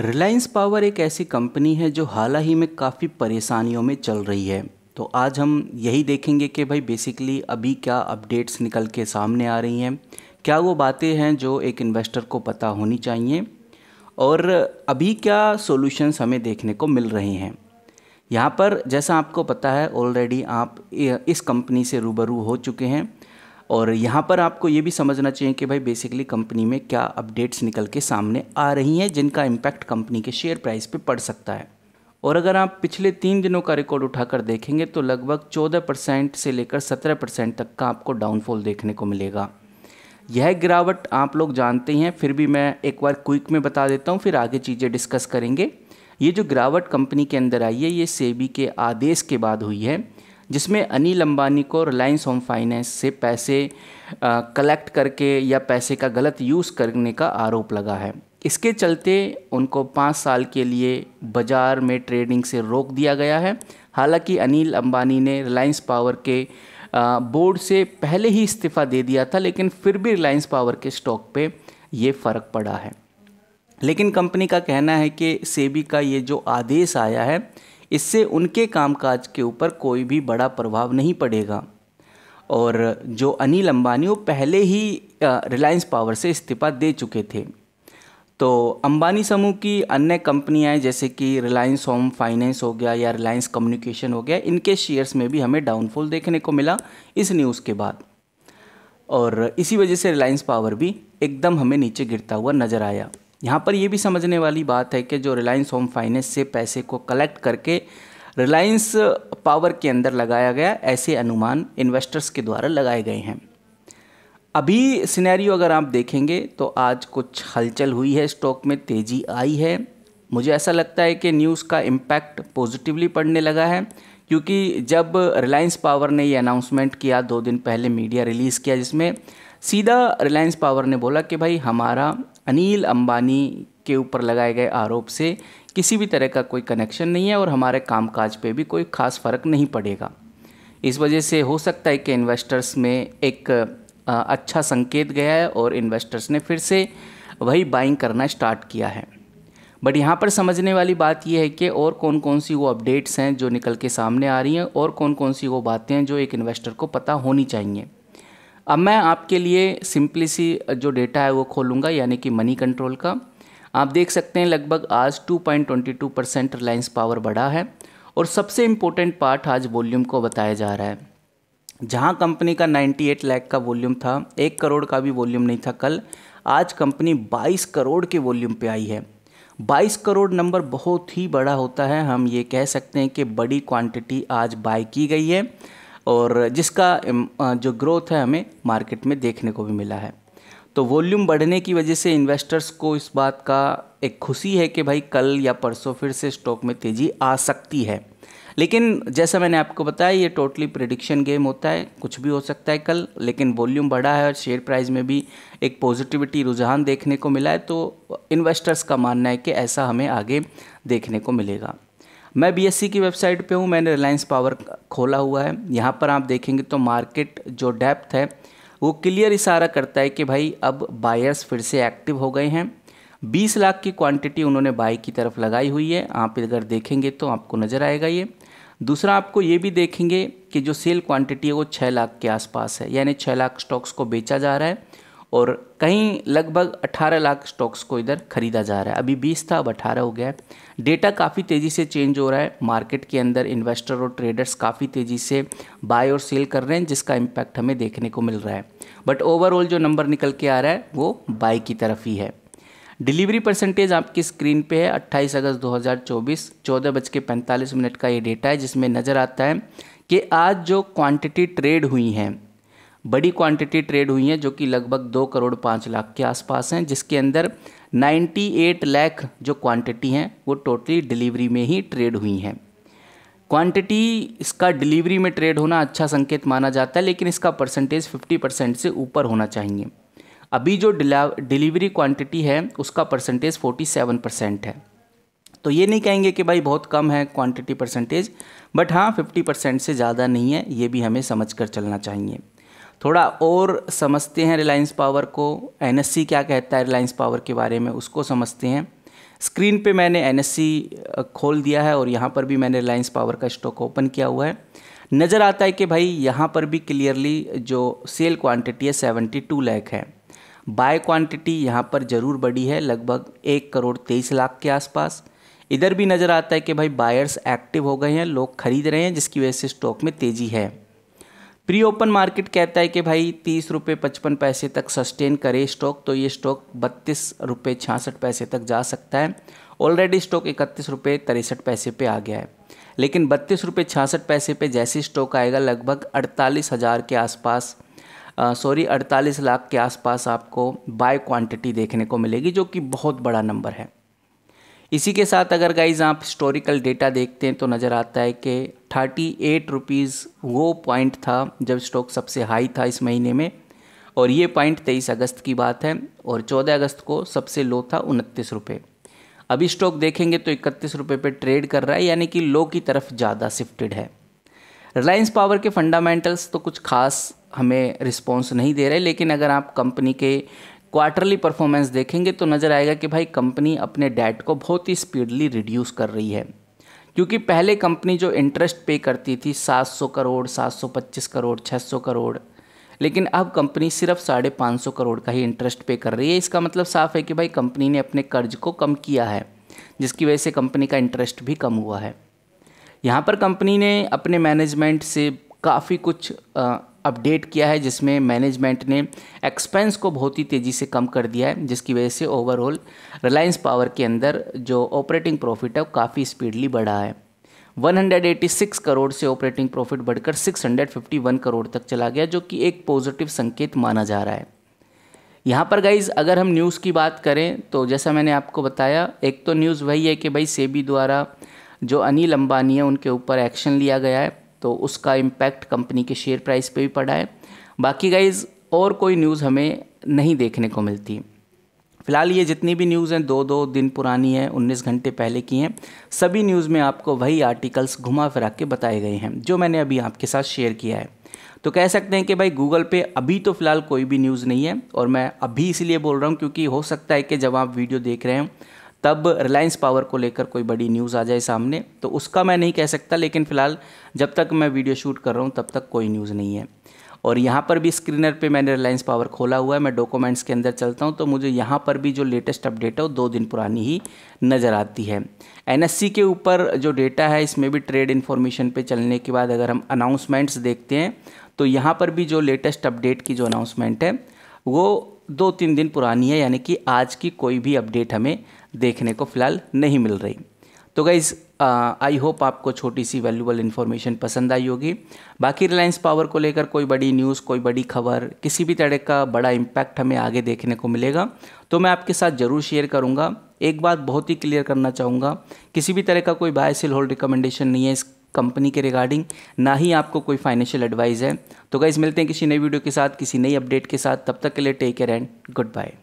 Reliance power एक ऐसी company है जो हाल ही में काफ़ी परेशानियों में चल रही है तो आज हम यही देखेंगे कि भाई बेसिकली अभी क्या अपडेट्स निकल के सामने आ रही हैं क्या वो बातें हैं जो एक इन्वेस्टर को पता होनी चाहिए और अभी क्या सॉल्यूशंस हमें देखने को मिल रहे हैं यहाँ पर जैसा आपको पता है ऑलरेडी आप इस कंपनी से रूबरू हो चुके हैं और यहाँ पर आपको ये भी समझना चाहिए कि भाई बेसिकली कंपनी में क्या अपडेट्स निकल के सामने आ रही हैं जिनका इम्पैक्ट कंपनी के शेयर प्राइस पर पड़ सकता है और अगर आप पिछले तीन दिनों का रिकॉर्ड उठाकर देखेंगे तो लगभग 14 परसेंट से लेकर 17 परसेंट तक का आपको डाउनफॉल देखने को मिलेगा यह गिरावट आप लोग जानते हैं फिर भी मैं एक बार क्विक में बता देता हूँ फिर आगे चीज़ें डिस्कस करेंगे ये जो गिरावट कंपनी के अंदर आई है ये सेबी के आदेश के बाद हुई है जिसमें अनिल अंबानी को रिलायंस होम फाइनेंस से पैसे कलेक्ट करके या पैसे का गलत यूज़ करने का आरोप लगा है इसके चलते उनको पाँच साल के लिए बाज़ार में ट्रेडिंग से रोक दिया गया है हालांकि अनिल अंबानी ने रिलायंस पावर के बोर्ड से पहले ही इस्तीफ़ा दे दिया था लेकिन फिर भी रिलायंस पावर के स्टॉक पे ये फ़र्क पड़ा है लेकिन कंपनी का कहना है कि सेबी का ये जो आदेश आया है इससे उनके कामकाज के ऊपर कोई भी बड़ा प्रभाव नहीं पड़ेगा और जो अनिल अंबानी वो पहले ही रिलायंस पावर से इस्तीफा दे चुके थे तो अंबानी समूह की अन्य कंपनियां जैसे कि रिलायंस होम फाइनेंस हो गया या रिलायंस कम्युनिकेशन हो गया इनके शेयर्स में भी हमें डाउनफॉल देखने को मिला इस न्यूज़ के बाद और इसी वजह से रिलायंस पावर भी एकदम हमें नीचे गिरता हुआ नज़र आया यहाँ पर यह भी समझने वाली बात है कि जो रिलायंस होम फाइनेंस से पैसे को कलेक्ट करके रिलायंस पावर के अंदर लगाया गया ऐसे अनुमान इन्वेस्टर्स के द्वारा लगाए गए हैं अभी सिनेरियो अगर आप देखेंगे तो आज कुछ हलचल हुई है स्टॉक में तेज़ी आई है मुझे ऐसा लगता है कि न्यूज़ का इम्पैक्ट पॉजिटिवली पड़ने लगा है क्योंकि जब रिलायंस पावर ने ये अनाउंसमेंट किया दो दिन पहले मीडिया रिलीज़ किया जिसमें सीधा रिलायंस पावर ने बोला कि भाई हमारा अनिल अंबानी के ऊपर लगाए गए आरोप से किसी भी तरह का कोई कनेक्शन नहीं है और हमारे कामकाज पे भी कोई ख़ास फ़र्क नहीं पड़ेगा इस वजह से हो सकता है कि इन्वेस्टर्स में एक अच्छा संकेत गया है और इन्वेस्टर्स ने फिर से वही बाइंग करना स्टार्ट किया है बट यहाँ पर समझने वाली बात यह है कि और कौन कौन सी वो अपडेट्स हैं जो निकल के सामने आ रही हैं और कौन कौन सी वो बातें हैं जो एक इन्वेस्टर को पता होनी चाहिए अब मैं आपके लिए सिंपली सी जो डेटा है वो खोलूँगा यानी कि मनी कंट्रोल का आप देख सकते हैं लगभग आज 2.22 परसेंट रिलायंस पावर बढ़ा है और सबसे इम्पोर्टेंट पार्ट आज वॉल्यूम को बताया जा रहा है जहां कंपनी का 98 लाख का वॉल्यूम था एक करोड़ का भी वॉल्यूम नहीं था कल आज कंपनी 22 करोड़ के वॉल्यूम पे आई है 22 करोड़ नंबर बहुत ही बड़ा होता है हम ये कह सकते हैं कि बड़ी क्वांटिटी आज बाय की गई है और जिसका जो ग्रोथ है हमें मार्केट में देखने को भी मिला है तो वॉल्यूम बढ़ने की वजह से इन्वेस्टर्स को इस बात का एक खुशी है कि भाई कल या परसों फिर से स्टॉक में तेज़ी आ सकती है लेकिन जैसा मैंने आपको बताया ये टोटली प्रिडिक्शन गेम होता है कुछ भी हो सकता है कल लेकिन वॉल्यूम बढ़ा है और शेयर प्राइस में भी एक पॉजिटिविटी रुझान देखने को मिला है तो इन्वेस्टर्स का मानना है कि ऐसा हमें आगे देखने को मिलेगा मैं बीएससी की वेबसाइट पे हूँ मैंने रिलायंस पावर खोला हुआ है यहाँ पर आप देखेंगे तो मार्केट जो डेप्थ है वो क्लियर इशारा करता है कि भाई अब बायर्स फिर से एक्टिव हो गए हैं 20 लाख की क्वांटिटी उन्होंने बाई की तरफ लगाई हुई है आप अगर देखेंगे तो आपको नज़र आएगा ये दूसरा आपको ये भी देखेंगे कि जो सेल क्वांटिटी है वो छः लाख के आसपास है यानी छः लाख स्टॉक्स को बेचा जा रहा है और कहीं लगभग 18 लाख स्टॉक्स को इधर खरीदा जा रहा है अभी 20 था अब 18 हो गया है डेटा काफ़ी तेज़ी से चेंज हो रहा है मार्केट के अंदर इन्वेस्टर और ट्रेडर्स काफ़ी तेज़ी से बाय और सेल कर रहे हैं जिसका इम्पैक्ट हमें देखने को मिल रहा है बट ओवरऑल जो नंबर निकल के आ रहा है वो बाय की तरफ ही है डिलीवरी परसेंटेज आपकी स्क्रीन पे है 28 अगस्त 2024 चौदह बज के पैंतालीस मिनट का ये डेटा है जिसमें नज़र आता है कि आज जो क्वांटिटी ट्रेड हुई हैं बड़ी क्वांटिटी ट्रेड हुई हैं जो कि लगभग दो करोड़ पाँच लाख के आसपास हैं जिसके अंदर 98 लाख जो क्वांटिटी हैं वो टोटली डिलीवरी में ही ट्रेड हुई हैं क्वांटिटी इसका डिलीवरी में ट्रेड होना अच्छा संकेत माना जाता है लेकिन इसका परसेंटेज 50 परसेंट से ऊपर होना चाहिए अभी जो डिलीवरी क्वांटिटी है उसका परसेंटेज 47 परसेंट है तो ये नहीं कहेंगे कि भाई बहुत कम है क्वांटिटी परसेंटेज बट हाँ 50 परसेंट से ज़्यादा नहीं है ये भी हमें समझ कर चलना चाहिए थोड़ा और समझते हैं रिलायंस पावर को एन क्या कहता है रिलायंस पावर के बारे में उसको समझते हैं स्क्रीन पे मैंने एन खोल दिया है और यहाँ पर भी मैंने रिलायंस पावर का स्टॉक ओपन किया हुआ है नज़र आता है कि भाई यहाँ पर भी क्लियरली जो सेल क्वांटिटी है टू लाख है बाय क्वांटिटी यहाँ पर ज़रूर बढ़ी है लगभग एक करोड़ तेईस लाख के आसपास इधर भी नज़र आता है कि भाई बायर्स एक्टिव हो गए हैं लोग खरीद रहे हैं जिसकी वजह से स्टॉक में तेज़ी है प्री ओपन मार्केट कहता है कि भाई तीस रुपये पचपन पैसे तक सस्टेन करे स्टॉक तो ये स्टॉक बत्तीस रुपये छियासठ पैसे तक जा सकता है ऑलरेडी स्टॉक इकतीस रुपये तिरसठ पैसे पे आ गया है लेकिन बत्तीस रुपये छियासठ पैसे पे जैसे स्टॉक आएगा लगभग अड़तालीस हज़ार के आसपास सॉरी अड़तालीस लाख के आसपास आपको बाय क्वांटिटी देखने को मिलेगी जो कि बहुत बड़ा नंबर है इसी के साथ अगर गाइज आप हिस्टोरिकल डेटा देखते हैं तो नज़र आता है कि थर्टी एट रुपीज़ वो पॉइंट था जब स्टॉक सबसे हाई था इस महीने में और ये पॉइंट तेईस अगस्त की बात है और चौदह अगस्त को सबसे लो था उनतीस रुपये अभी स्टॉक देखेंगे तो इकतीस रुपये पर ट्रेड कर रहा है यानी कि लो की तरफ ज़्यादा शिफ्टेड है रिलायंस पावर के फंडामेंटल्स तो कुछ खास हमें रिस्पॉन्स नहीं दे रहे लेकिन अगर आप कंपनी के क्वार्टरली परफॉर्मेंस देखेंगे तो नज़र आएगा कि भाई कंपनी अपने डेट को बहुत ही स्पीडली रिड्यूस कर रही है क्योंकि पहले कंपनी जो इंटरेस्ट पे करती थी 700 करोड़ 725 करोड़ 600 करोड़ लेकिन अब कंपनी सिर्फ साढ़े पाँच सौ करोड़ का ही इंटरेस्ट पे कर रही है इसका मतलब साफ है कि भाई कंपनी ने अपने कर्ज को कम किया है जिसकी वजह से कंपनी का इंटरेस्ट भी कम हुआ है यहाँ पर कंपनी ने अपने मैनेजमेंट से काफ़ी कुछ अपडेट किया है जिसमें मैनेजमेंट ने एक्सपेंस को बहुत ही तेज़ी से कम कर दिया है जिसकी वजह से ओवरऑल रिलायंस पावर के अंदर जो ऑपरेटिंग प्रॉफिट है वो काफ़ी स्पीडली बढ़ा है 186 करोड़ से ऑपरेटिंग प्रॉफिट बढ़कर 651 करोड़ तक चला गया जो कि एक पॉजिटिव संकेत माना जा रहा है यहाँ पर गाइज अगर हम न्यूज़ की बात करें तो जैसा मैंने आपको बताया एक तो न्यूज़ वही है कि भाई सेबी द्वारा जो अनिल अंबानी है उनके ऊपर एक्शन लिया गया है तो उसका इम्पैक्ट कंपनी के शेयर प्राइस पे भी पड़ा है बाकी गाइज और कोई न्यूज़ हमें नहीं देखने को मिलती फिलहाल ये जितनी भी न्यूज़ हैं दो दो दिन पुरानी हैं उन्नीस घंटे पहले की हैं सभी न्यूज़ में आपको वही आर्टिकल्स घुमा फिरा के बताए गए हैं जो मैंने अभी आपके साथ शेयर किया है तो कह सकते हैं कि भाई गूगल पे अभी तो फ़िलहाल कोई भी न्यूज़ नहीं है और मैं अभी इसलिए बोल रहा हूँ क्योंकि हो सकता है कि जब आप वीडियो देख रहे हैं तब रिलायंस पावर को लेकर कोई बड़ी न्यूज़ आ जाए सामने तो उसका मैं नहीं कह सकता लेकिन फ़िलहाल जब तक मैं वीडियो शूट कर रहा हूँ तब तक कोई न्यूज़ नहीं है और यहाँ पर भी स्क्रीनर पे मैंने रिलायंस पावर खोला हुआ है मैं डॉक्यूमेंट्स के अंदर चलता हूँ तो मुझे यहाँ पर भी जो लेटेस्ट अपडेट है वो दो दिन पुरानी ही नज़र आती है एन के ऊपर जो डेटा है इसमें भी ट्रेड इन्फॉर्मेशन पे चलने के बाद अगर हम अनाउंसमेंट्स देखते हैं तो यहाँ पर भी जो लेटेस्ट अपडेट की जो अनाउंसमेंट है वो दो तीन दिन पुरानी है यानी कि आज की कोई भी अपडेट हमें देखने को फ़िलहाल नहीं मिल रही तो गाइज़ आई होप आपको छोटी सी वैल्यूबल इन्फॉर्मेशन पसंद आई होगी बाकी रिलायंस पावर को लेकर कोई बड़ी न्यूज़ कोई बड़ी खबर किसी भी तरह का बड़ा इम्पैक्ट हमें आगे देखने को मिलेगा तो मैं आपके साथ ज़रूर शेयर करूँगा एक बात बहुत ही क्लियर करना चाहूँगा किसी भी तरह का कोई बाय सेल होल्ड रिकमेंडेशन नहीं है इस कंपनी के रिगार्डिंग ना ही आपको कोई फाइनेंशियल एडवाइस है तो गाइज मिलते हैं किसी नई वीडियो के साथ किसी नई अपडेट के साथ तब तक के लिए take care and good bye